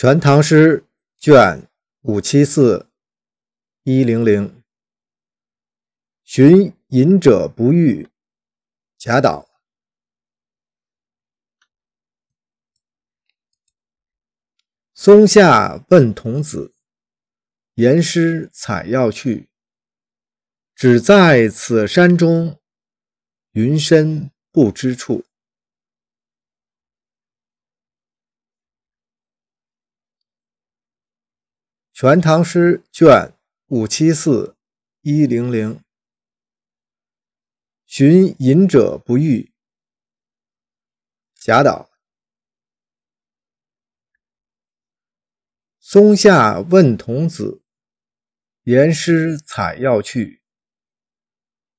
《全唐诗》卷五七四一零零，《寻隐者不遇》贾岛。松下问童子，言师采药去。只在此山中，云深不知处。《全唐诗》卷五七四一零零，《寻隐者不遇》贾岛。松下问童子，言师采药去。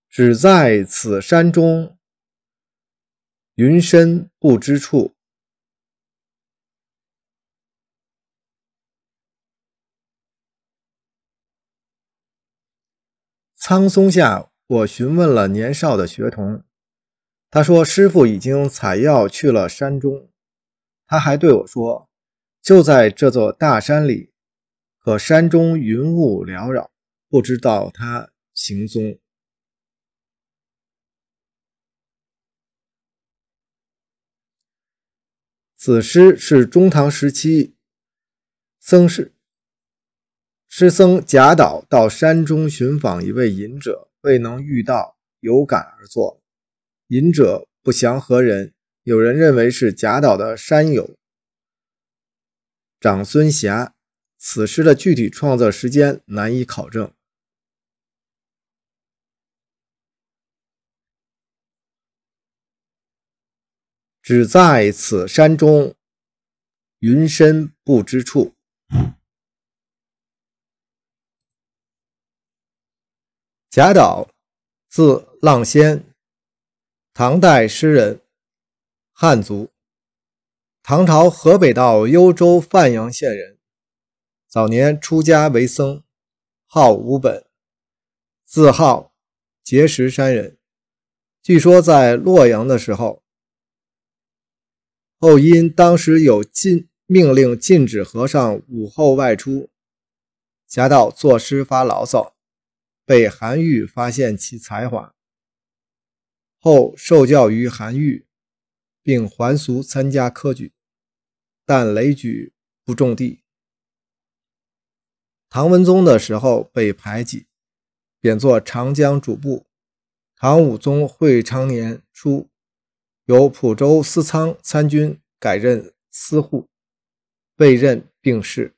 只在此山中，云深不知处。苍松下，我询问了年少的学童，他说：“师傅已经采药去了山中。”他还对我说：“就在这座大山里。”可山中云雾缭绕，不知道他行踪。此诗是中唐时期僧师师僧贾岛到山中寻访一位隐者，未能遇到，有感而作。隐者不详何人，有人认为是贾岛的山友长孙霞。此诗的具体创作时间难以考证。只在此山中，云深不知处。贾岛，字浪仙，唐代诗人，汉族，唐朝河北道幽州范阳县人。早年出家为僧，号无本，字号碣石山人。据说在洛阳的时候，后因当时有禁命令禁止和尚午后外出，贾岛作诗发牢骚。被韩愈发现其才华后，受教于韩愈，并还俗参加科举，但雷举不中第。唐文宗的时候被排挤，贬作长江主簿。唐武宗会昌年初，由蒲州司仓参军改任司户，被任并逝。